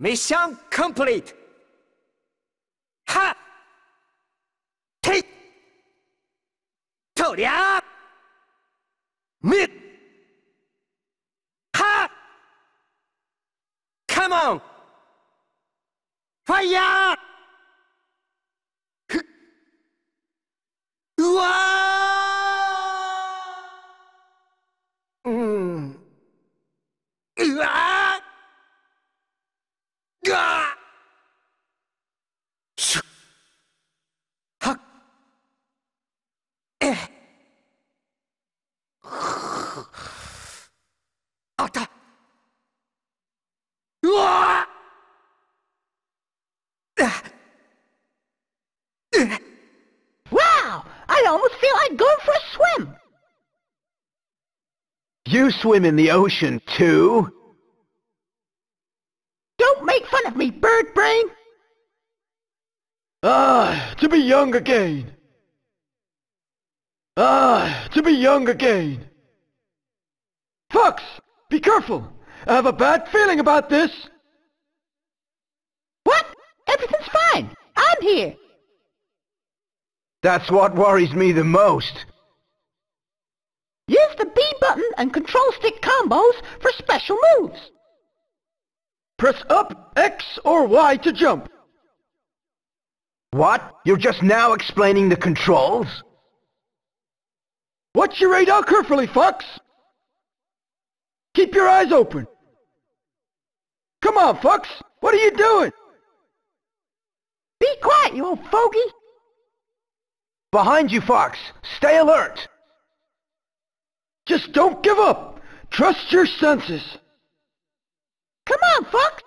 ミッションコンプリートはていとりゃあみはカモンファイヤー Gah! Wow! I almost feel like going for a swim! You swim in the ocean, too? fun of me, bird brain? Ah, to be young again! Ah, to be young again! Fox, be careful! I have a bad feeling about this! What? Everything's fine! I'm here! That's what worries me the most! Use the B button and control stick combos for special moves! Press up, X or Y to jump. What? You're just now explaining the controls? Watch your radar carefully, Fox. Keep your eyes open. Come on, Fox. What are you doing? Be quiet, you old fogey. Behind you, Fox. Stay alert. Just don't give up. Trust your senses. Come on, fuck!